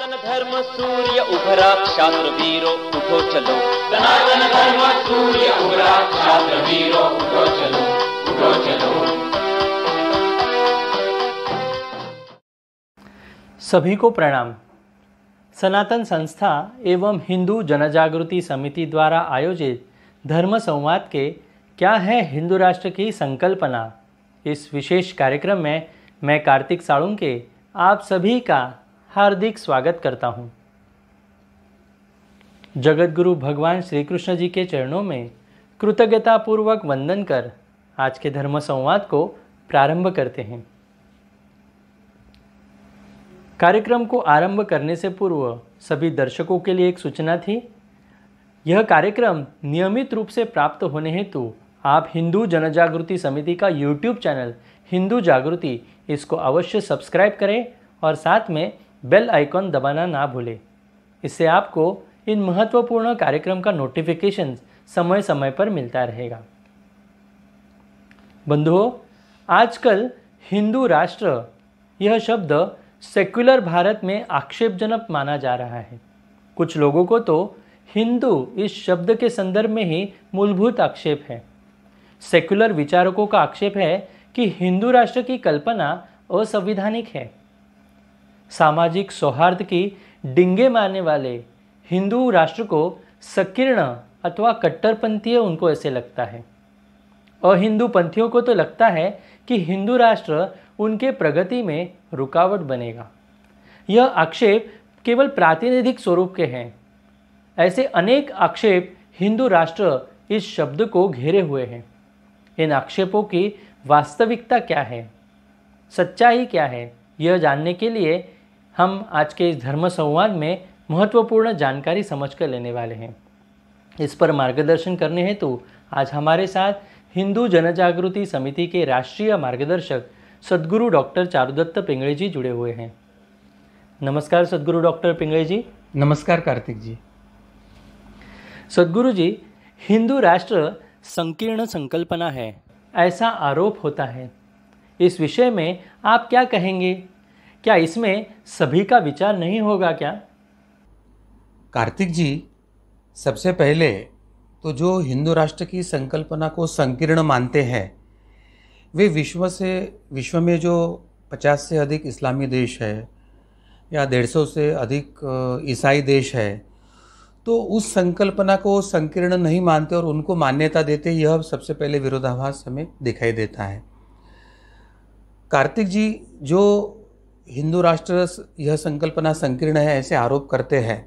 सनातन धर्म सूर्य उभरा शास्त्र वीरो उठो चलो सनातन धर्म सूर्य उभरा शास्त्र वीरो उठो चलो उठो चलो सभी को प्रणाम सनातन संस्था एवं हिंदू जनजागृति समिति द्वारा आयोजित धर्म संवाद के क्या है हिंदू राष्ट्र की संकल्पना इस विशेष कार्यक्रम में मैं कार्तिक साड़ुंके आप सभी का हार्दिक स्वागत करता हूँ जगतगुरु भगवान श्री कृष्ण जी के चरणों में कृतज्ञतापूर्वक वंदन कर आज के धर्म संवाद को प्रारंभ करते हैं कार्यक्रम को आरंभ करने से पूर्व सभी दर्शकों के लिए एक सूचना थी यह कार्यक्रम नियमित रूप से प्राप्त होने हेतु आप हिंदू जनजागृति समिति का यूट्यूब चैनल हिंदू जागृति इसको अवश्य सब्सक्राइब करें और साथ में बेल आइकॉन दबाना ना भूलें इससे आपको इन महत्वपूर्ण कार्यक्रम का नोटिफिकेशन समय समय पर मिलता रहेगा बंधुओं आजकल हिंदू राष्ट्र यह शब्द सेक्युलर भारत में आक्षेपजनक माना जा रहा है कुछ लोगों को तो हिंदू इस शब्द के संदर्भ में ही मूलभूत आक्षेप है सेक्युलर विचारकों का आक्षेप है कि हिंदू राष्ट्र की कल्पना असंविधानिक है सामाजिक सौहार्द की डिंगे मारने वाले हिंदू राष्ट्र को संकीर्ण अथवा कट्टरपंथीय उनको ऐसे लगता है और हिंदू पंथियों को तो लगता है कि हिंदू राष्ट्र उनके प्रगति में रुकावट बनेगा यह आक्षेप केवल प्रातिनिधिक स्वरूप के हैं ऐसे अनेक आक्षेप हिंदू राष्ट्र इस शब्द को घेरे हुए हैं इन आक्षेपों की वास्तविकता क्या है सच्चाई क्या है यह जानने के लिए हम आज के इस धर्म संवाद में महत्वपूर्ण जानकारी समझ कर लेने वाले हैं इस पर मार्गदर्शन करने हेतु आज हमारे साथ हिंदू जनजागृति समिति के राष्ट्रीय मार्गदर्शक सदगुरु डॉक्टर चारुदत्त पिंगड़े जी जुड़े हुए हैं नमस्कार सदगुरु डॉक्टर पिंगड़े जी नमस्कार कार्तिक जी सदगुरु जी हिंदू राष्ट्र संकीर्ण संकल्पना है ऐसा आरोप होता है इस विषय में आप क्या कहेंगे क्या इसमें सभी का विचार नहीं होगा क्या कार्तिक जी सबसे पहले तो जो हिंदू राष्ट्र की संकल्पना को संकीर्ण मानते हैं वे विश्व से विश्व में जो 50 से अधिक इस्लामी देश है या डेढ़ सौ से अधिक ईसाई देश है तो उस संकल्पना को संकीर्ण नहीं मानते और उनको मान्यता देते यह सबसे पहले विरोधाभास हमें दिखाई देता है कार्तिक जी जो हिंदू राष्ट्र यह संकल्पना संकीर्ण है ऐसे आरोप करते हैं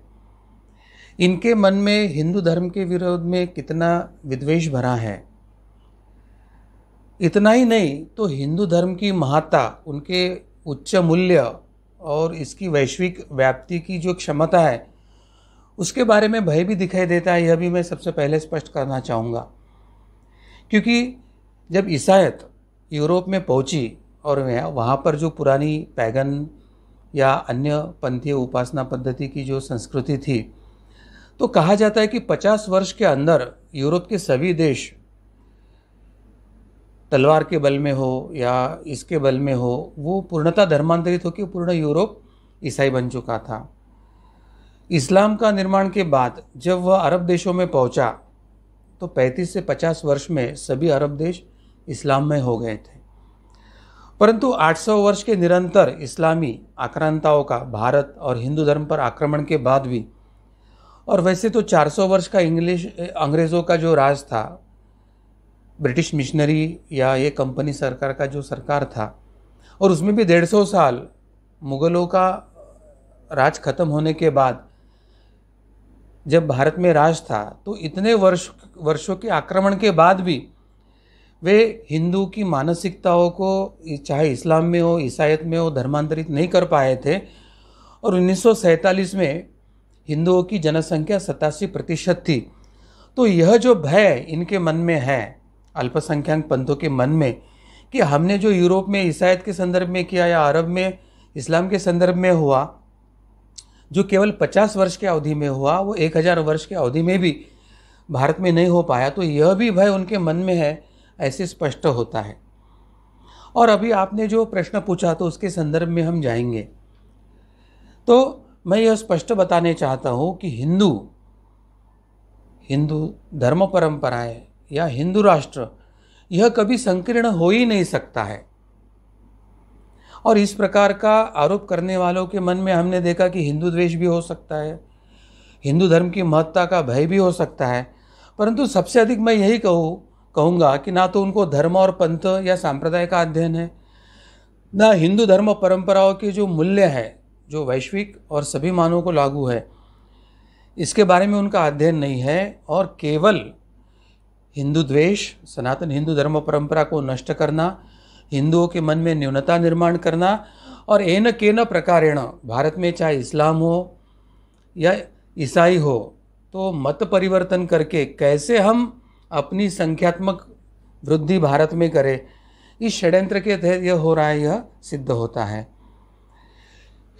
इनके मन में हिंदू धर्म के विरोध में कितना विद्वेष भरा है इतना ही नहीं तो हिंदू धर्म की महत्ता उनके उच्च मूल्य और इसकी वैश्विक व्याप्ति की जो क्षमता है उसके बारे में भय भी दिखाई देता है यह भी मैं सबसे पहले स्पष्ट करना चाहूँगा क्योंकि जब ईसायत यूरोप में पहुँची और वहाँ पर जो पुरानी पैगन या अन्य पंथीय उपासना पद्धति की जो संस्कृति थी तो कहा जाता है कि 50 वर्ष के अंदर यूरोप के सभी देश तलवार के बल में हो या इसके बल में हो वो पूर्णतः धर्मांतरित होकर पूर्ण यूरोप ईसाई बन चुका था इस्लाम का निर्माण के बाद जब वह अरब देशों में पहुंचा तो 35 से 50 वर्ष में सभी अरब देश इस्लाम में हो गए थे परंतु 800 वर्ष के निरंतर इस्लामी आक्रांताओं का भारत और हिंदू धर्म पर आक्रमण के बाद भी और वैसे तो 400 वर्ष का इंग्लिश अंग्रेज़ों का जो राज था ब्रिटिश मिशनरी या ये कंपनी सरकार का जो सरकार था और उसमें भी डेढ़ सौ साल मुग़लों का राज ख़त्म होने के बाद जब भारत में राज था तो इतने वर्ष वर्षों के आक्रमण के बाद भी वे हिंदू की मानसिकताओं को चाहे इस्लाम में हो ईसाइत में हो धर्मांतरित नहीं कर पाए थे और उन्नीस में हिंदुओं की जनसंख्या सतासी प्रतिशत थी तो यह जो भय इनके मन में है अल्पसंख्यक पंथों के मन में कि हमने जो यूरोप में ईसाइत के संदर्भ में किया या अरब में इस्लाम के संदर्भ में हुआ जो केवल 50 वर्ष के अवधि में हुआ वो 1000 वर्ष के अवधि में भी भारत में नहीं हो पाया तो यह भी भय उनके मन में है ऐसे स्पष्ट होता है और अभी आपने जो प्रश्न पूछा तो उसके संदर्भ में हम जाएंगे तो मैं यह स्पष्ट बताने चाहता हूँ कि हिंदू हिंदू धर्म परंपराएं या हिंदू राष्ट्र यह कभी संकीर्ण हो ही नहीं सकता है और इस प्रकार का आरोप करने वालों के मन में हमने देखा कि हिंदू द्वेष भी हो सकता है हिंदू धर्म की महत्ता का भय भी हो सकता है परंतु सबसे अधिक मैं यही कहूँ कहूँगा कि ना तो उनको धर्म और पंथ या सांप्रदाय का अध्ययन है ना हिंदू धर्म परंपराओं के जो मूल्य हैं जो वैश्विक और सभी मानवों को लागू है इसके बारे में उनका अध्ययन नहीं है और केवल हिंदू द्वेष सनातन हिंदू धर्म परंपरा को नष्ट करना हिंदुओं के मन में न्यूनता निर्माण करना और एन के न प्रकारेण भारत में चाहे इस्लाम हो या ईसाई हो तो मत परिवर्तन करके कैसे हम अपनी संख्यात्मक वृद्धि भारत में करे इस षड्यंत्र के तहत यह हो रहा है यह सिद्ध होता है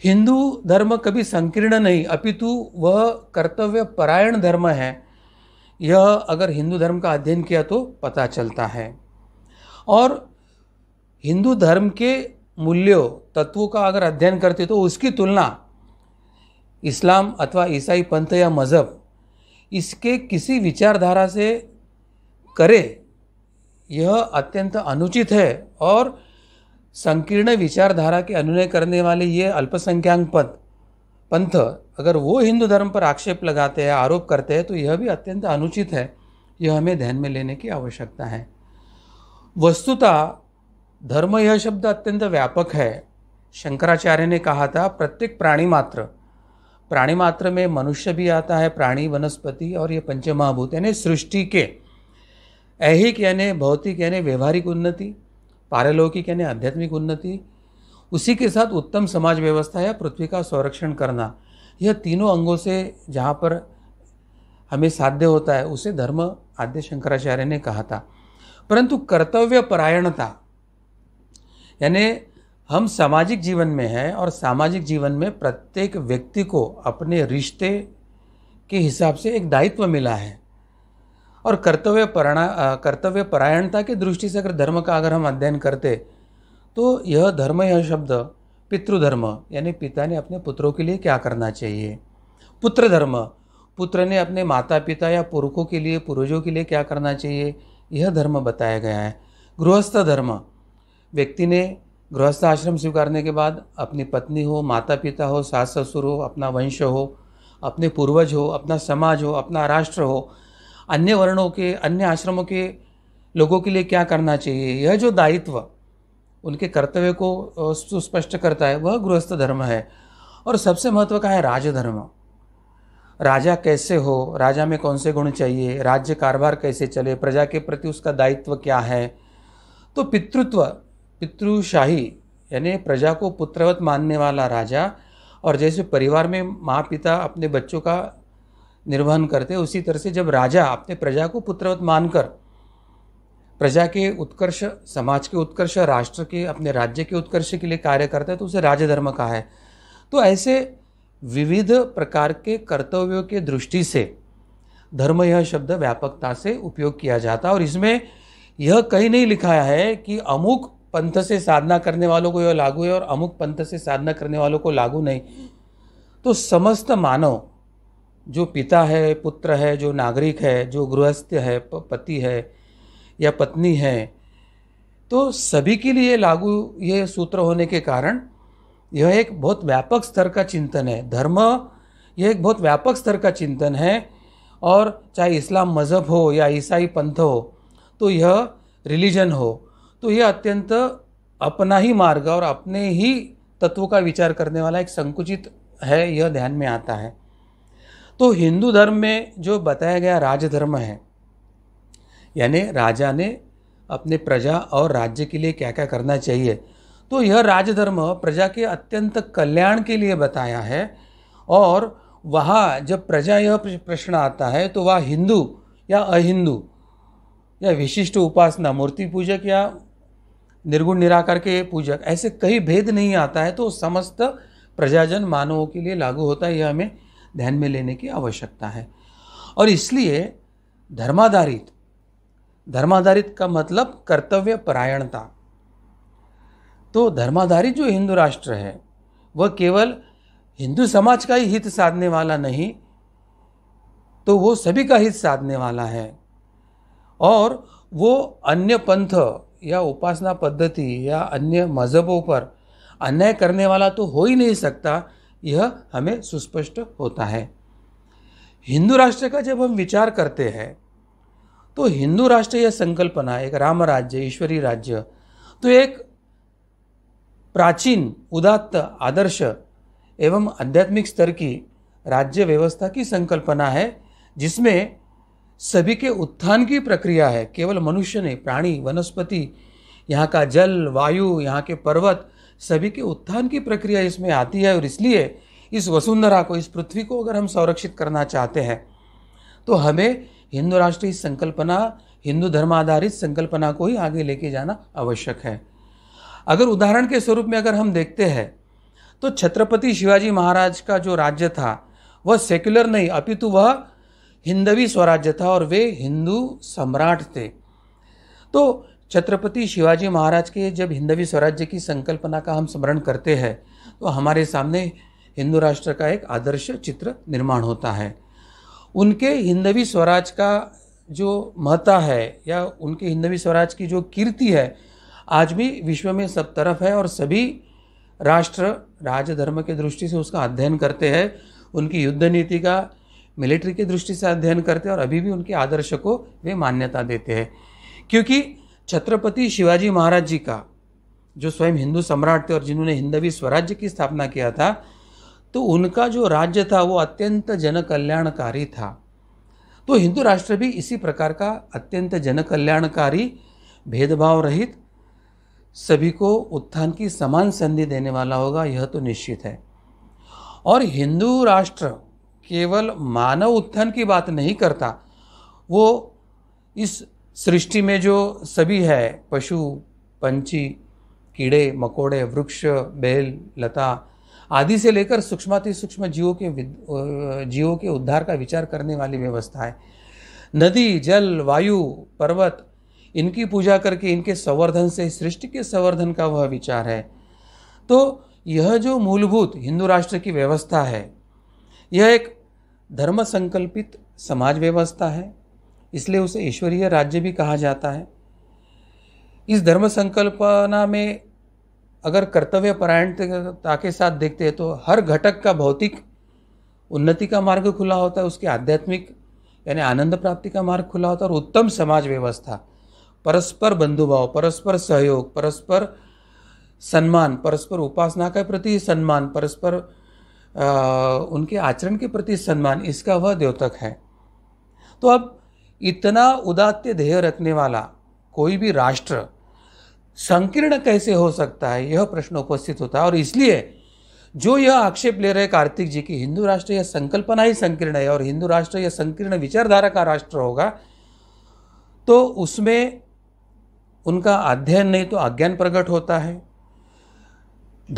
हिंदू धर्म कभी संकीर्ण नहीं अपितु वह कर्तव्य परायण धर्म है यह अगर हिंदू धर्म का अध्ययन किया तो पता चलता है और हिंदू धर्म के मूल्यों तत्वों का अगर अध्ययन करते तो उसकी तुलना इस्लाम अथवा ईसाई पंथ या मज़हब इसके किसी विचारधारा से करे यह अत्यंत अनुचित है और संकीर्ण विचारधारा के अनुनय करने वाले ये अल्पसंख्याक पद पंथ अगर वो हिंदू धर्म पर आक्षेप लगाते हैं आरोप करते हैं तो यह भी अत्यंत अनुचित है यह हमें ध्यान में लेने की आवश्यकता है वस्तुतः धर्म यह शब्द अत्यंत व्यापक है शंकराचार्य ने कहा था प्रत्येक प्राणी मात्र प्राणी मात्र में मनुष्य भी आता है प्राणी वनस्पति और ये पंचमहाभूत यानी सृष्टि के ऐहिक यानी भौतिक यानी व्यवहारिक उन्नति पारलौकिक यानी आध्यात्मिक उन्नति उसी के साथ उत्तम समाज व्यवस्था या पृथ्वी का संरक्षण करना यह तीनों अंगों से जहाँ पर हमें साध्य होता है उसे धर्म आद्य शंकराचार्य ने कहा था परंतु कर्तव्य परायणता यानी हम सामाजिक जीवन में हैं और सामाजिक जीवन में प्रत्येक व्यक्ति को अपने रिश्ते के हिसाब से एक दायित्व मिला है और कर्तव्य परणा कर्तव्य परायणता की दृष्टि से अगर धर्म का अगर हम अध्ययन करते तो यह धर्म यह शब्द पितृधर्म यानी पिता ने अपने पुत्रों के लिए क्या करना चाहिए पुत्र धर्म पुत्र ने अपने माता पिता या पुरखों के लिए पूर्वजों के लिए क्या करना चाहिए यह धर्म बताया गया है गृहस्थ धर्म व्यक्ति ने गृहस्थ आश्रम स्वीकारने के बाद अपनी पत्नी हो माता पिता हो सास ससुर हो अपना वंश हो अपने पूर्वज हो अपना समाज हो अपना राष्ट्र हो अन्य वर्णों के अन्य आश्रमों के लोगों के लिए क्या करना चाहिए यह जो दायित्व उनके कर्तव्य को सुस्पष्ट करता है वह गृहस्थ धर्म है और सबसे महत्व का है राजधर्म राजा कैसे हो राजा में कौन से गुण चाहिए राज्य कारोबार कैसे चले प्रजा के प्रति उसका दायित्व क्या है तो पितृत्व पितृशाही यानी प्रजा को पुत्रवत मानने वाला राजा और जैसे परिवार में माँ पिता अपने बच्चों का निर्वहन करते उसी तरह से जब राजा अपने प्रजा को पुत्रवत मानकर प्रजा के उत्कर्ष समाज के उत्कर्ष राष्ट्र के अपने राज्य के उत्कर्ष के लिए कार्य करता है तो उसे राजधर्म कहा है तो ऐसे विविध प्रकार के कर्तव्यों के दृष्टि से धर्म यह शब्द व्यापकता से उपयोग किया जाता है और इसमें यह कहीं नहीं लिखा है कि अमुक पंथ से साधना करने वालों को यह लागू है और अमुक पंथ से साधना करने वालों को लागू नहीं तो समस्त मानव जो पिता है पुत्र है जो नागरिक है जो गृहस्थ है पति है या पत्नी है तो सभी के लिए लागू यह सूत्र होने के कारण यह एक बहुत व्यापक स्तर का चिंतन है धर्म यह एक बहुत व्यापक स्तर का चिंतन है और चाहे इस्लाम मज़हब हो या ईसाई पंथ हो तो यह रिलीजन हो तो यह अत्यंत अपना ही मार्ग और अपने ही तत्व का विचार करने वाला एक संकुचित है यह ध्यान में आता है तो हिंदू धर्म में जो बताया गया राजधर्म है यानी राजा ने अपने प्रजा और राज्य के लिए क्या क्या करना चाहिए तो यह राजधर्म प्रजा के अत्यंत कल्याण के लिए बताया है और वहाँ जब प्रजा यह प्रश्न आता है तो वह हिंदू या अहिंदू या विशिष्ट उपासना मूर्ति पूजक या निर्गुण निराकार के पूजक ऐसे कई भेद नहीं आता है तो समस्त प्रजाजन मानवों के लिए लागू होता है यह हमें ध्यान में लेने की आवश्यकता है और इसलिए धर्माधारित धर्माधारित का मतलब कर्तव्य परायणता तो धर्माधारित जो हिंदू राष्ट्र है वह केवल हिंदू समाज का ही हित साधने वाला नहीं तो वो सभी का हित साधने वाला है और वो अन्य पंथ या उपासना पद्धति या अन्य मजहबों पर अन्याय करने वाला तो हो ही नहीं सकता यह हमें सुस्पष्ट होता है हिंदू राष्ट्र का जब हम विचार करते हैं तो हिंदू राष्ट्र यह संकल्पना एक राम राज्य ईश्वरी राज्य तो एक प्राचीन उदात्त आदर्श एवं आध्यात्मिक स्तर की राज्य व्यवस्था की संकल्पना है जिसमें सभी के उत्थान की प्रक्रिया है केवल मनुष्य ने प्राणी वनस्पति यहाँ का जल वायु यहाँ के पर्वत सभी के उत्थान की प्रक्रिया इसमें आती है और इसलिए इस वसुंधरा को इस पृथ्वी को अगर हम संरक्षित करना चाहते हैं तो हमें हिंदू राष्ट्रीय संकल्पना हिंदू धर्म आधारित संकल्पना को ही आगे लेके जाना आवश्यक है अगर उदाहरण के स्वरूप में अगर हम देखते हैं तो छत्रपति शिवाजी महाराज का जो राज्य था वह सेक्युलर नहीं अपितु वह हिंदवी स्वराज्य था और वे हिंदू सम्राट थे तो छत्रपति शिवाजी महाराज के जब हिंदवी स्वराज्य की संकल्पना का हम स्मरण करते हैं तो हमारे सामने हिंदू राष्ट्र का एक आदर्श चित्र निर्माण होता है उनके हिंदवी स्वराज का जो महत्ता है या उनके हिंदवी स्वराज की जो कीर्ति है आज भी विश्व में सब तरफ है और सभी राष्ट्र राजधर्म के दृष्टि से उसका अध्ययन करते हैं उनकी युद्ध नीति का मिलिट्री की दृष्टि से अध्ययन करते हैं और अभी भी उनके आदर्श को वे मान्यता देते हैं क्योंकि छत्रपति शिवाजी महाराज जी का जो स्वयं हिंदू सम्राट थे और जिन्होंने हिंदवी स्वराज्य की स्थापना किया था तो उनका जो राज्य था वो अत्यंत जनकल्याणकारी था तो हिंदू राष्ट्र भी इसी प्रकार का अत्यंत जनकल्याणकारी भेदभाव रहित सभी को उत्थान की समान संधि देने वाला होगा यह तो निश्चित है और हिंदू राष्ट्र केवल मानव उत्थान की बात नहीं करता वो इस सृष्टि में जो सभी है पशु पंची कीड़े मकोड़े वृक्ष बेल लता आदि से लेकर सूक्ष्माति सूक्ष्म जीवों के जीवों के उद्धार का विचार करने वाली व्यवस्था है नदी जल वायु पर्वत इनकी पूजा करके इनके संवर्धन से सृष्टि के संवर्धन का वह विचार है तो यह जो मूलभूत हिंदू राष्ट्र की व्यवस्था है यह एक धर्म संकल्पित समाज व्यवस्था है इसलिए उसे ईश्वरीय राज्य भी कहा जाता है इस धर्म संकल्पना में अगर कर्तव्य परायणता के साथ देखते हैं तो हर घटक का भौतिक उन्नति का मार्ग खुला होता है उसके आध्यात्मिक यानी आनंद प्राप्ति का मार्ग खुला होता है और उत्तम समाज व्यवस्था परस्पर बंधुभाव परस्पर सहयोग परस्पर सम्मान परस्पर उपासना के प्रति सम्मान परस्पर आ, उनके आचरण के प्रति सम्मान इसका वह द्योतक है तो अब इतना उदात्य ध्येय रखने वाला कोई भी राष्ट्र संकीर्ण कैसे हो सकता है यह प्रश्न उपस्थित होता है और इसलिए जो यह आक्षेप ले रहे कार्तिक जी की हिंदू राष्ट्र यह संकल्पना ही संकीर्ण है और हिंदू राष्ट्र यह संकीर्ण विचारधारा का राष्ट्र होगा तो उसमें उनका अध्ययन नहीं तो अज्ञान प्रकट होता है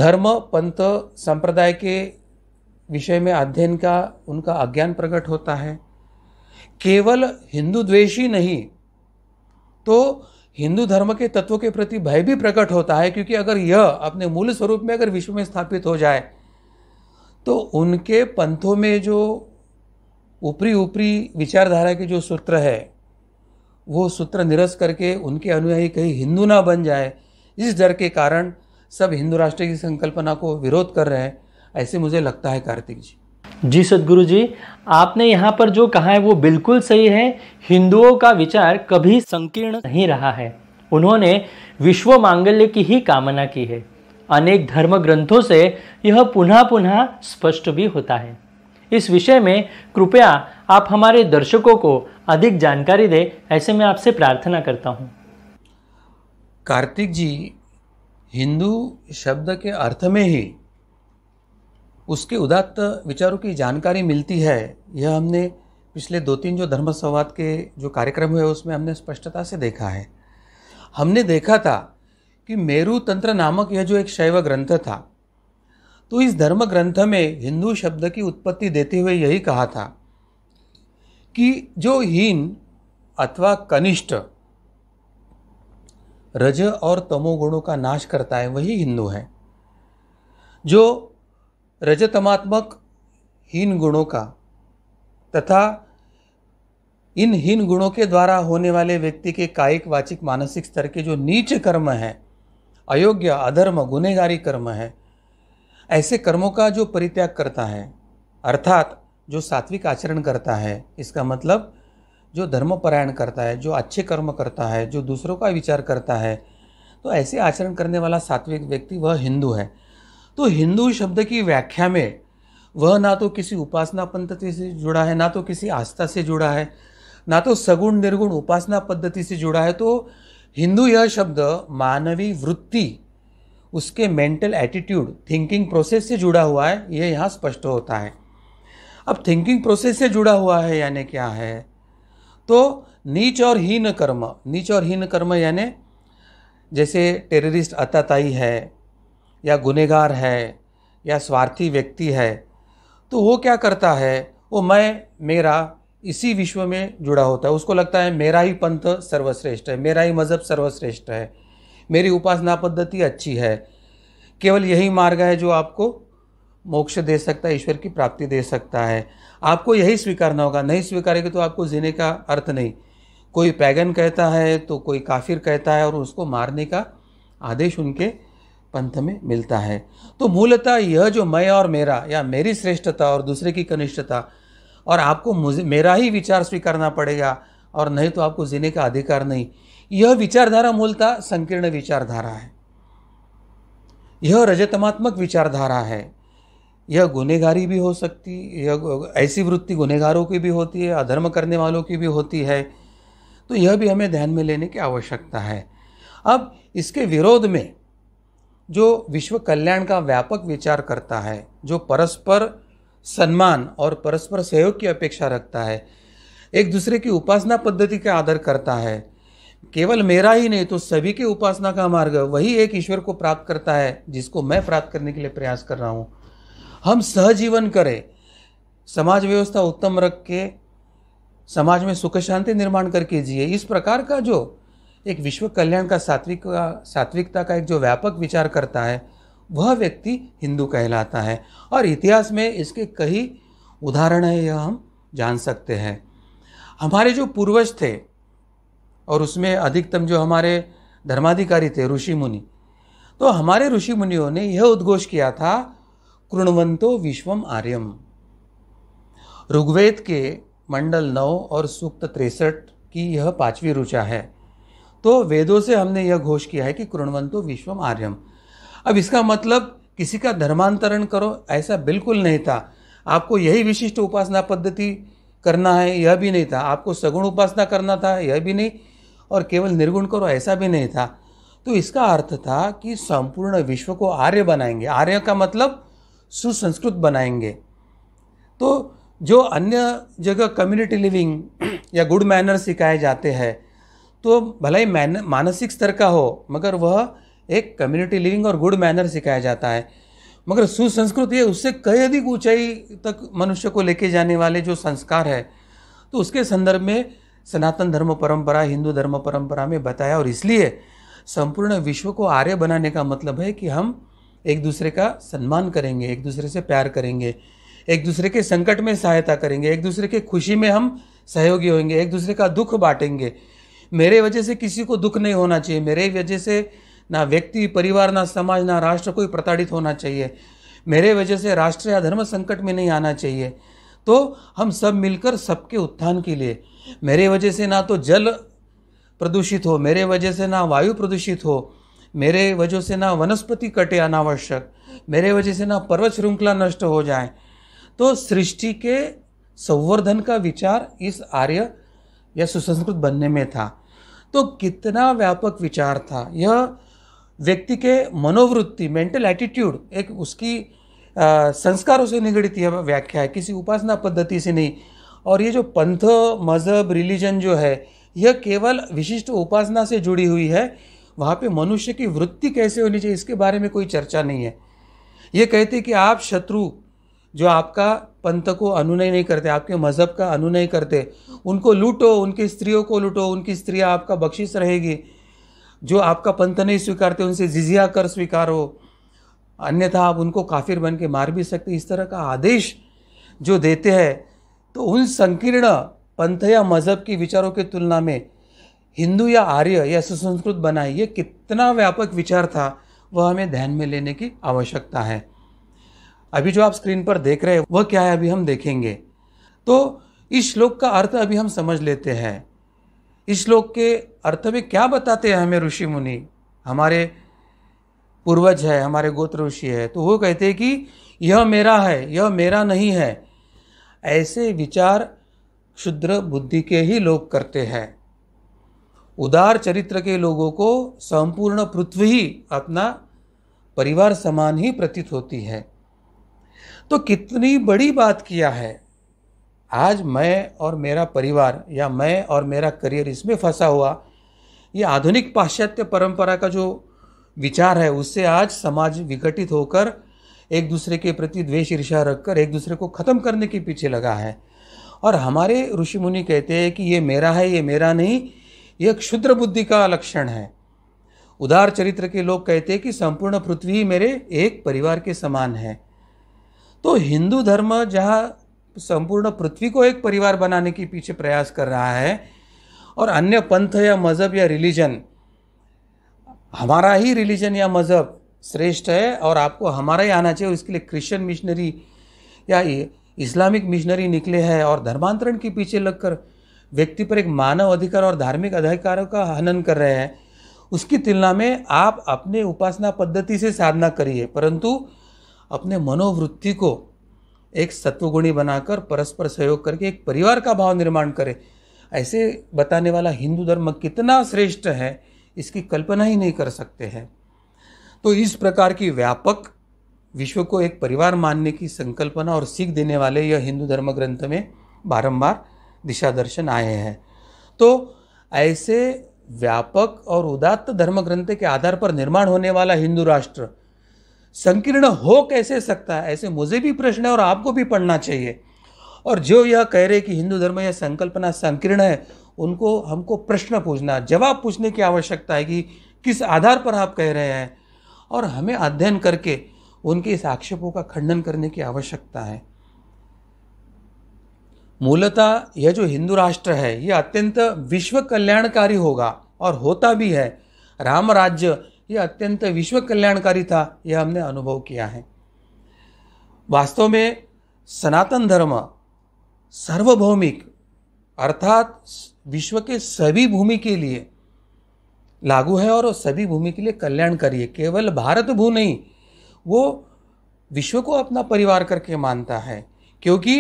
धर्म पंथ संप्रदाय के विषय में अध्ययन का उनका अज्ञान प्रकट होता है केवल हिंदू द्वेष ही नहीं तो हिंदू धर्म के तत्वों के प्रति भय भी प्रकट होता है क्योंकि अगर यह अपने मूल स्वरूप में अगर विश्व में स्थापित हो जाए तो उनके पंथों में जो ऊपरी ऊपरी विचारधारा के जो सूत्र है वो सूत्र निरस्त करके उनके अनुयायी कहीं हिंदू ना बन जाए इस डर के कारण सब हिंदू राष्ट्र की संकल्पना को विरोध कर रहे हैं ऐसे मुझे लगता है कार्तिक जी जी सदगुरु जी आपने यहाँ पर जो कहा है वो बिल्कुल सही है हिंदुओं का विचार कभी संकीर्ण नहीं रहा है उन्होंने विश्व मांगल्य की ही कामना की है अनेक धर्म ग्रंथों से यह पुनः पुनः स्पष्ट भी होता है इस विषय में कृपया आप हमारे दर्शकों को अधिक जानकारी दें ऐसे में आपसे प्रार्थना करता हूँ कार्तिक जी हिंदू शब्द के अर्थ में ही उसके उदात्त विचारों की जानकारी मिलती है यह हमने पिछले दो तीन जो धर्म संवाद के जो कार्यक्रम हुए उसमें हमने स्पष्टता से देखा है हमने देखा था कि मेरु तंत्र नामक यह जो एक शैव ग्रंथ था तो इस धर्म ग्रंथ में हिंदू शब्द की उत्पत्ति देते हुए यही कहा था कि जो हीन अथवा कनिष्ठ रज और तमोगुणों का नाश करता है वही हिंदू है जो रजतमात्मक हीन गुणों का तथा इन हीन गुणों के द्वारा होने वाले व्यक्ति के कायिक वाचिक मानसिक स्तर के जो नीच कर्म हैं अयोग्य अधर्म गुनेगारी कर्म है ऐसे कर्मों का जो परित्याग करता है अर्थात जो सात्विक आचरण करता है इसका मतलब जो धर्मपरायण करता है जो अच्छे कर्म करता है जो दूसरों का विचार करता है तो ऐसे आचरण करने वाला सात्विक व्यक्ति वह हिंदू है तो हिंदू शब्द की व्याख्या में वह ना तो किसी उपासना पद्धति से जुड़ा है ना तो किसी आस्था से जुड़ा है ना तो सगुण निर्गुण उपासना पद्धति से जुड़ा है तो हिंदू यह शब्द मानवीय वृत्ति उसके मेंटल एटीट्यूड थिंकिंग प्रोसेस से जुड़ा हुआ है यह यहाँ स्पष्ट होता है अब थिंकिंग प्रोसेस से जुड़ा हुआ है यानी क्या है तो नीच और हीन कर्म नीच और हीन कर्म यानी जैसे टेररिस्ट अताताई है या गुनेगार है या स्वार्थी व्यक्ति है तो वो क्या करता है वो मैं मेरा इसी विश्व में जुड़ा होता है उसको लगता है मेरा ही पंथ सर्वश्रेष्ठ है मेरा ही मज़हब सर्वश्रेष्ठ है मेरी उपासना पद्धति अच्छी है केवल यही मार्ग है जो आपको मोक्ष दे सकता है ईश्वर की प्राप्ति दे सकता है आपको यही स्वीकारना होगा नहीं स्वीकारेगा तो आपको जीने का अर्थ नहीं कोई पैगन कहता है तो कोई काफिर कहता है और उसको मारने का आदेश उनके पंथ में मिलता है तो मूलतः यह जो मैं और मेरा या मेरी श्रेष्ठता और दूसरे की कनिष्ठता और आपको मुझे मेरा ही विचार स्वीकारना पड़ेगा और नहीं तो आपको जीने का अधिकार नहीं यह विचारधारा मूलतः संकीर्ण विचारधारा है यह रजतमात्मक विचारधारा है यह गुनेगारी भी हो सकती यह ऐसी वृत्ति गुनेगारों की भी होती है अधर्म करने वालों की भी होती है तो यह भी हमें ध्यान में लेने की आवश्यकता है अब इसके विरोध में जो विश्व कल्याण का व्यापक विचार करता है जो परस्पर सम्मान और परस्पर सहयोग की अपेक्षा रखता है एक दूसरे की उपासना पद्धति का आदर करता है केवल मेरा ही नहीं तो सभी के उपासना का मार्ग वही एक ईश्वर को प्राप्त करता है जिसको मैं प्राप्त करने के लिए प्रयास कर रहा हूँ हम सहजीवन करें समाज व्यवस्था उत्तम रख के समाज में सुख शांति निर्माण करके जिए इस प्रकार का जो एक विश्व कल्याण का सात्विक सात्विकता का एक जो व्यापक विचार करता है वह व्यक्ति हिंदू कहलाता है और इतिहास में इसके कई उदाहरण है यह हम जान सकते हैं हमारे जो पूर्वज थे और उसमें अधिकतम जो हमारे धर्माधिकारी थे ऋषि मुनि तो हमारे ऋषि मुनियों ने यह उद्घोष किया था कृणवंतो विश्वम आर्यम ऋग्वेद के मंडल नौ और सूक्त तिरसठ की यह पांचवी रुचा है तो वेदों से हमने यह घोष किया है कि कृणवंतो विश्वम आर्यम अब इसका मतलब किसी का धर्मांतरण करो ऐसा बिल्कुल नहीं था आपको यही विशिष्ट उपासना पद्धति करना है यह भी नहीं था आपको सगुण उपासना करना था यह भी नहीं और केवल निर्गुण करो ऐसा भी नहीं था तो इसका अर्थ था कि संपूर्ण विश्व को आर्य बनाएंगे आर्य का मतलब सुसंस्कृत बनाएंगे तो जो अन्य जगह कम्युनिटी लिविंग या गुड मैनर सिखाए जाते हैं तो भले ही मानसिक स्तर का हो मगर वह एक कम्युनिटी लिविंग और गुड मैनर सिखाया जाता है मगर सुसंस्कृति है उससे कई अधिक ऊंचाई तक मनुष्य को लेके जाने वाले जो संस्कार है तो उसके संदर्भ में सनातन धर्म परंपरा हिंदू धर्म परंपरा में बताया और इसलिए संपूर्ण विश्व को आर्य बनाने का मतलब है कि हम एक दूसरे का सम्मान करेंगे एक दूसरे से प्यार करेंगे एक दूसरे के संकट में सहायता करेंगे एक दूसरे के खुशी में हम सहयोगी होंगे एक दूसरे का दुख बांटेंगे मेरे वजह से किसी को दुख नहीं होना चाहिए मेरे वजह से ना व्यक्ति परिवार ना समाज ना राष्ट्र कोई प्रताड़ित होना चाहिए मेरे वजह से राष्ट्र या धर्म संकट में नहीं आना चाहिए तो हम सब मिलकर सबके उत्थान के लिए मेरे वजह से ना तो जल प्रदूषित हो मेरे वजह से ना वायु प्रदूषित हो मेरे वजह से ना वनस्पति कटे अनावश्यक मेरे वजह से ना पर्वत श्रृंखला नष्ट हो जाए तो सृष्टि के संवर्धन का विचार इस आर्य या सुसंस्कृत बनने में था तो कितना व्यापक विचार था यह व्यक्ति के मनोवृत्ति मेंटल एटीट्यूड एक उसकी संस्कारों से निगड़ित यह व्याख्या है किसी उपासना पद्धति से नहीं और ये जो पंथ मज़हब रिलीजन जो है यह केवल विशिष्ट उपासना से जुड़ी हुई है वहाँ पे मनुष्य की वृत्ति कैसे होनी चाहिए इसके बारे में कोई चर्चा नहीं है ये कहते कि आप शत्रु जो आपका पंथ को अनुनय नहीं करते आपके मज़हब का अनुनय करते उनको लूटो उनकी स्त्रियों को लूटो उनकी स्त्रियाँ आपका बख्शिश रहेगी जो आपका पंथ नहीं स्वीकारते उनसे जिजिया कर स्वीकारो अन्यथा आप उनको काफिर बन के मार भी सकते इस तरह का आदेश जो देते हैं तो उन संकीर्ण पंथ या मज़हब के विचारों की तुलना में हिंदू या आर्य या सुसंस्कृत बनाए ये कितना व्यापक विचार था वह हमें ध्यान में लेने की आवश्यकता है अभी जो आप स्क्रीन पर देख रहे हैं वह क्या है अभी हम देखेंगे तो इस श्लोक का अर्थ अभी हम समझ लेते हैं इस श्लोक के अर्थ में क्या बताते हैं हमें ऋषि मुनि हमारे पूर्वज है हमारे गोत्र ऋषि है तो वो कहते हैं कि यह मेरा है यह मेरा नहीं है ऐसे विचार क्षुद्र बुद्धि के ही लोग करते हैं उदार चरित्र के लोगों को संपूर्ण पृथ्वी अपना परिवार समान ही प्रतीत होती है तो कितनी बड़ी बात किया है आज मैं और मेरा परिवार या मैं और मेरा करियर इसमें फंसा हुआ ये आधुनिक पाश्चात्य परंपरा का जो विचार है उससे आज समाज विघटित होकर एक दूसरे के प्रति द्वेष ईर्षा रखकर एक दूसरे को ख़त्म करने के पीछे लगा है और हमारे ऋषि मुनि कहते हैं कि ये मेरा है ये मेरा नहीं ये क्षुद्र बुद्धि का लक्षण है उदार चरित्र के लोग कहते हैं कि संपूर्ण पृथ्वी मेरे एक परिवार के समान है तो हिंदू धर्म जहाँ संपूर्ण पृथ्वी को एक परिवार बनाने के पीछे प्रयास कर रहा है और अन्य पंथ या मज़हब या रिलीजन हमारा ही रिलीजन या मज़हब श्रेष्ठ है और आपको हमारा ही आना चाहिए इसके लिए क्रिश्चियन मिशनरी या इस्लामिक मिशनरी निकले हैं और धर्मांतरण के पीछे लगकर व्यक्ति पर एक मानव अधिकार और धार्मिक अधिकारों का हनन कर रहे हैं उसकी तुलना में आप अपने उपासना पद्धति से साधना करिए परंतु अपने मनोवृत्ति को एक सत्वगुणी बनाकर परस्पर सहयोग करके एक परिवार का भाव निर्माण करे ऐसे बताने वाला हिंदू धर्म कितना श्रेष्ठ है इसकी कल्पना ही नहीं कर सकते हैं तो इस प्रकार की व्यापक विश्व को एक परिवार मानने की संकल्पना और सीख देने वाले यह हिंदू धर्म ग्रंथ में बारंबार दिशा दर्शन आए हैं तो ऐसे व्यापक और उदात्त धर्म ग्रंथ के आधार पर निर्माण होने वाला हिंदू राष्ट्र संकीर्ण हो कैसे सकता है ऐसे मुझे भी प्रश्न है और आपको भी पढ़ना चाहिए और जो यह कह रहे कि हिंदू धर्म यह संकल्पना संकीर्ण है उनको हमको प्रश्न पूछना जवाब पूछने की आवश्यकता है कि किस आधार पर आप कह रहे हैं और हमें अध्ययन करके उनके इस आक्षेपों का खंडन करने की आवश्यकता है मूलतः यह जो हिंदू राष्ट्र है यह अत्यंत विश्व कल्याणकारी होगा और होता भी है राम राज्य यह अत्यंत विश्व कल्याणकारी था यह हमने अनुभव किया है वास्तव में सनातन धर्म सार्वभौमिक अर्थात विश्व के सभी भूमि के लिए लागू है और सभी भूमि के लिए कल्याणकारी है केवल भारत भू नहीं वो विश्व को अपना परिवार करके मानता है क्योंकि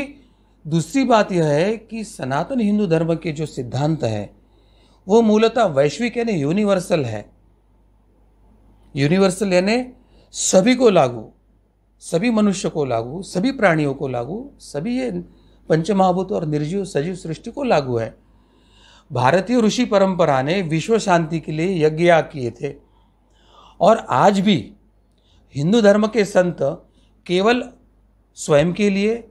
दूसरी बात यह है कि सनातन हिंदू धर्म के जो सिद्धांत है वो मूलतः वैश्विक यानी यूनिवर्सल है यूनिवर्सल यानी सभी को लागू सभी मनुष्य को लागू सभी प्राणियों को लागू सभी ये पंचमहाभूत और निर्जीव सजीव सृष्टि को लागू है भारतीय ऋषि परंपरा ने विश्व शांति के लिए यज्ञ किए थे और आज भी हिंदू धर्म के संत केवल स्वयं के लिए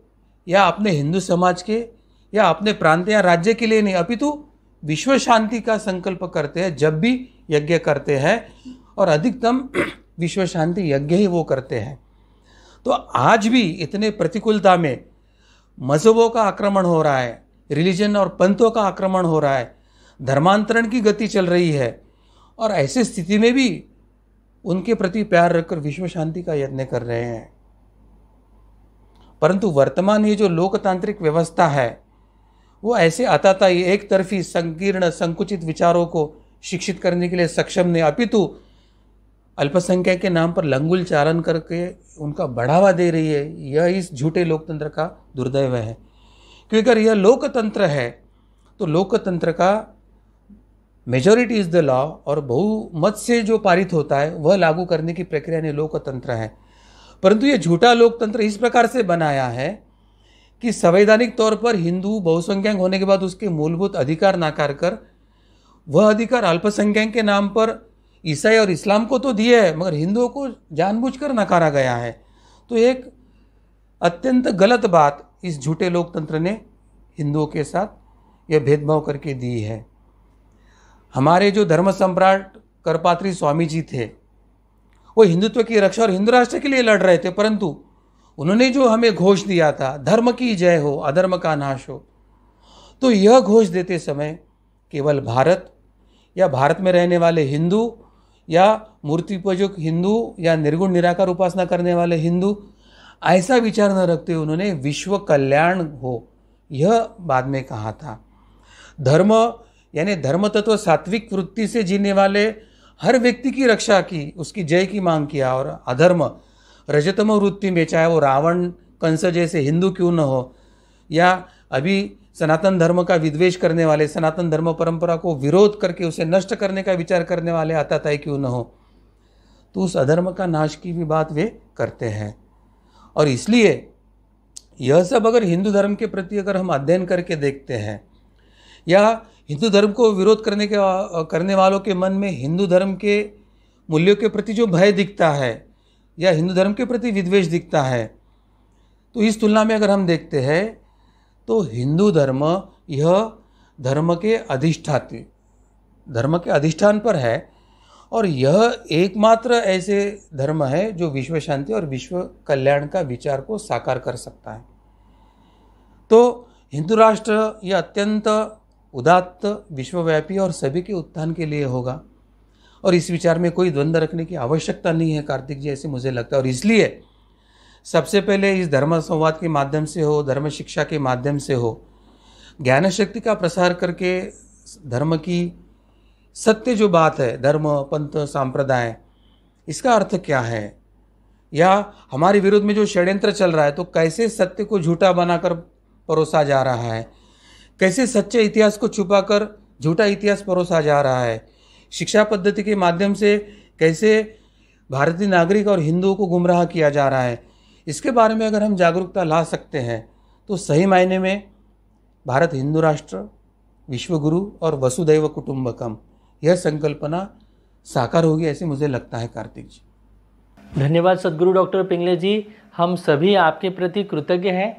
या अपने हिंदू समाज के या अपने प्रांत या राज्य के लिए नहीं अपितु विश्व शांति का संकल्प करते हैं जब भी यज्ञ करते हैं और अधिकतम विश्व शांति यज्ञ ही वो करते हैं तो आज भी इतने प्रतिकूलता में मजहबों का आक्रमण हो रहा है रिलीजन और पंथों का आक्रमण हो रहा है धर्मांतरण की गति चल रही है और ऐसे स्थिति में भी उनके प्रति प्यार रखकर विश्व शांति का यत्न कर रहे हैं परंतु वर्तमान ये जो लोकतांत्रिक व्यवस्था है वो ऐसे आता ये एक तरफी संकीर्ण संकुचित विचारों को शिक्षित करने के लिए सक्षम नहीं अपितु अल्पसंख्यक के नाम पर लंगुल चारण करके उनका बढ़ावा दे रही है यह इस झूठे लोकतंत्र का दुर्दैव है क्योंकि अगर यह लोकतंत्र है तो लोकतंत्र का मेजोरिटी इज़ द लॉ और बहुमत से जो पारित होता है वह लागू करने की प्रक्रिया ने लोकतंत्र है परंतु यह झूठा लोकतंत्र इस प्रकार से बनाया है कि संवैधानिक तौर पर हिंदू बहुसंख्यक होने के बाद उसके मूलभूत अधिकार नाकार कर वह अधिकार अल्पसंख्यक के नाम पर ईसाई और इस्लाम को तो दिए है मगर हिंदुओं को जानबूझकर नकारा गया है तो एक अत्यंत गलत बात इस झूठे लोकतंत्र ने हिंदुओं के साथ यह भेदभाव करके दी है हमारे जो धर्म सम्राट करपात्री स्वामी जी थे वो हिंदुत्व की रक्षा और हिंदू राष्ट्र के लिए लड़ रहे थे परंतु उन्होंने जो हमें घोष दिया था धर्म की जय हो अधर्म का नाश हो तो यह घोष देते समय केवल भारत या भारत में रहने वाले हिंदू या मूर्ति पूजक हिंदू या निर्गुण निराकार उपासना करने वाले हिंदू ऐसा विचार न रखते हुए उन्होंने विश्व कल्याण हो यह बाद में कहा था धर्म यानी धर्म तत्व सात्विक वृत्ति से जीने वाले हर व्यक्ति की रक्षा की उसकी जय की मांग किया और अधर्म रजतम वृत्ति में चाहे वो रावण कंस जैसे हिंदू क्यों न हो या अभी सनातन धर्म का विद्वेष करने वाले सनातन धर्म परंपरा को विरोध करके उसे नष्ट करने का विचार करने वाले आता तय क्यों न हो तो उस अधर्म का नाश की भी बात वे करते हैं और इसलिए यह सब अगर हिंदू धर्म के प्रति अगर हम अध्ययन करके देखते हैं या हिंदू धर्म को विरोध करने के करने वालों के मन में हिंदू धर्म के मूल्यों के प्रति जो भय दिखता है या हिंदू धर्म के प्रति विद्वेष दिखता है तो इस तुलना में अगर हम देखते हैं तो हिंदू धर्म यह धर्म के अधिष्ठाते धर्म के अधिष्ठान पर है और यह एकमात्र ऐसे धर्म है जो विश्व शांति और विश्व कल्याण का विचार को साकार कर सकता है तो हिंदू राष्ट्र यह अत्यंत उदात्त विश्वव्यापी और सभी के उत्थान के लिए होगा और इस विचार में कोई द्वंद्व रखने की आवश्यकता नहीं है कार्तिक जी ऐसे मुझे लगता है और इसलिए सबसे पहले इस धर्म संवाद के माध्यम से हो धर्म शिक्षा के माध्यम से हो ज्ञान शक्ति का प्रसार करके धर्म की सत्य जो बात है धर्म पंथ सांप्रदाय इसका अर्थ क्या है या हमारे विरोध में जो षड्यंत्र चल रहा है तो कैसे सत्य को झूठा बनाकर परोसा जा रहा है कैसे सच्चे इतिहास को छुपाकर झूठा इतिहास परोसा जा रहा है शिक्षा पद्धति के माध्यम से कैसे भारतीय नागरिक और हिंदुओं को गुमराह किया जा रहा है इसके बारे में अगर हम जागरूकता ला सकते हैं तो सही मायने में भारत हिंदू राष्ट्र विश्वगुरु और वसुदैव कुटुंबकम यह संकल्पना साकार होगी ऐसे मुझे लगता है कार्तिक जी धन्यवाद सदगुरु डॉक्टर पिंगले जी हम सभी आपके प्रति कृतज्ञ हैं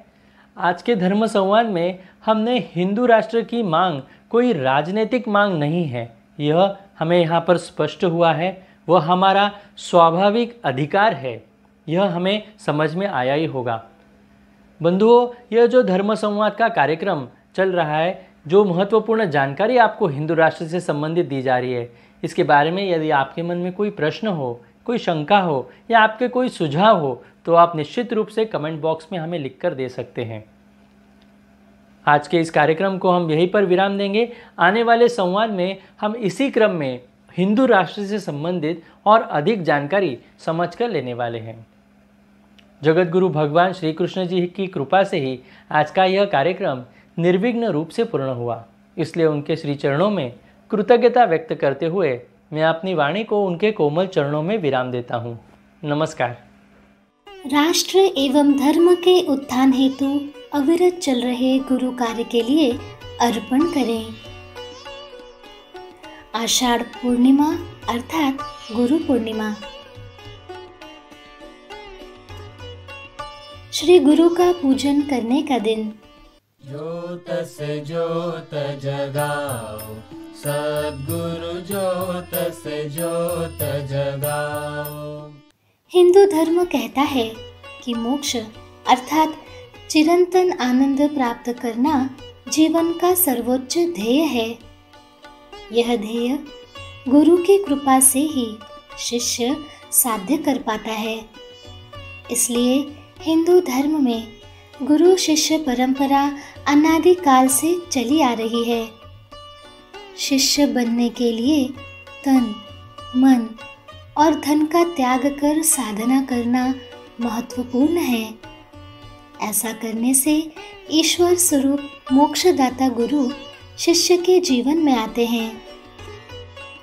आज के धर्म संवाद में हमने हिंदू राष्ट्र की मांग कोई राजनीतिक मांग नहीं है यह हमें यहाँ पर स्पष्ट हुआ है वह हमारा स्वाभाविक अधिकार है यह हमें समझ में आया ही होगा बंधुओं यह जो धर्म संवाद का कार्यक्रम चल रहा है जो महत्वपूर्ण जानकारी आपको हिंदू राष्ट्र से संबंधित दी जा रही है इसके बारे में यदि आपके मन में कोई प्रश्न हो कोई शंका हो या आपके कोई सुझाव हो तो आप निश्चित रूप से कमेंट बॉक्स में हमें लिख कर दे सकते हैं आज के इस कार्यक्रम को हम यहीं पर विराम देंगे आने वाले संवाद में हम इसी क्रम में हिंदू राष्ट्र से संबंधित और अधिक जानकारी समझ कर लेने वाले हैं जगत गुरु भगवान श्री कृष्ण जी की कृपा से ही आज का यह कार्यक्रम निर्विघ्न रूप से पूर्ण हुआ इसलिए उनके श्री चरणों में कृतज्ञता व्यक्त करते हुए मैं अपनी वाणी को उनके कोमल चरणों में विराम देता हूँ नमस्कार राष्ट्र एवं धर्म के उत्थान हेतु अविरत चल रहे गुरु कार्य के लिए अर्पण करें आषाढ़ पूर्णिमा अर्थात गुरु पूर्णिमा श्री गुरु का पूजन करने का दिन ज्योत से ज्योत जगाओ सदगुरु ज्योत से ज्योत जगाओ हिंदू धर्म कहता है कि मोक्ष अर्थात चिरंतन आनंद प्राप्त करना जीवन का सर्वोच्च ध्येय है यह ध्येय गुरु की कृपा से ही शिष्य साध्य कर पाता है इसलिए हिंदू धर्म में गुरु शिष्य परंपरा अनादि काल से चली आ रही है शिष्य बनने के लिए तन मन और धन का त्याग कर साधना करना महत्वपूर्ण है ऐसा करने से ईश्वर स्वरूप मोक्षदाता गुरु शिष्य के जीवन में आते हैं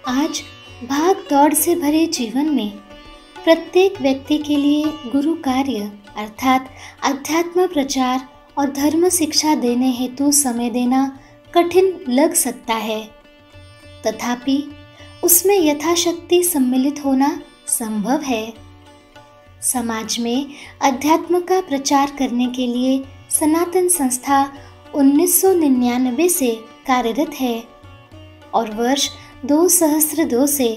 आज भाग दौड़ से भरे जीवन में प्रत्येक व्यक्ति के लिए गुरु कार्य अर्थात अध्यात्म प्रचार और धर्म शिक्षा देने हेतु समय देना कठिन लग सकता है तथापि उसमें यथाशक्ति सम्मिलित होना संभव है समाज में अध्यात्म का प्रचार करने के लिए सनातन संस्था 1999 से कार्यरत है और वर्ष 2002 से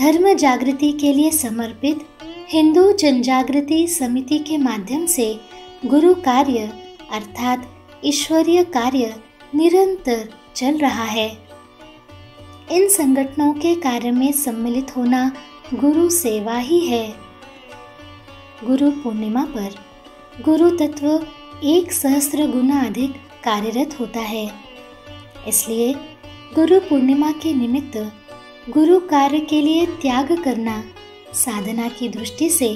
धर्म जागृति के लिए समर्पित हिंदू जनजागृति समिति के माध्यम से गुरु कार्य अर्थात ईश्वरीय कार्य निरंतर चल रहा है इन संगठनों के कार्य में सम्मिलित होना गुरु सेवा ही है गुरु पूर्णिमा पर गुरु तत्व एक सहस्त्र गुना अधिक कार्यरत होता है इसलिए गुरु पूर्णिमा के निमित्त गुरु कार्य के लिए त्याग करना साधना की दृष्टि से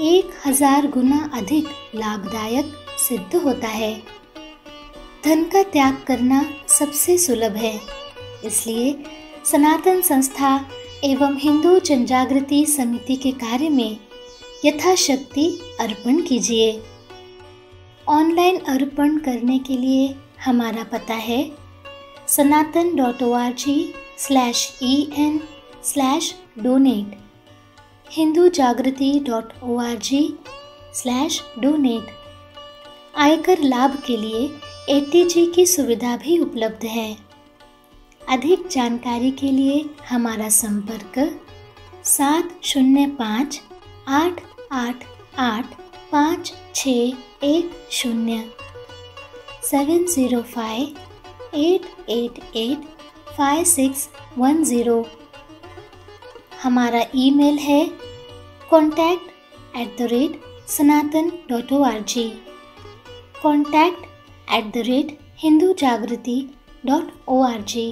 एक हजार गुना अधिक लाभदायक सिद्ध होता है धन का त्याग करना सबसे सुलभ है इसलिए सनातन संस्था एवं हिंदू जनजागृति समिति के कार्य में यथाशक्ति अर्पण कीजिए ऑनलाइन अर्पण करने के लिए हमारा पता है Sanatan dot O R G slash E N slash donate Hindu Jagruti dot O R G slash donate आयकर लाभ के लिए ए की सुविधा भी उपलब्ध है अधिक जानकारी के लिए हमारा संपर्क सात शून्य पाँच आठ आठ आठ पाँच छ एक शून्य seven zero five eight eight eight five six one zero हमारा ईमेल है contact at the rate Sanatan dot O R G contact at the rate Hindu Jagruti dot O R ji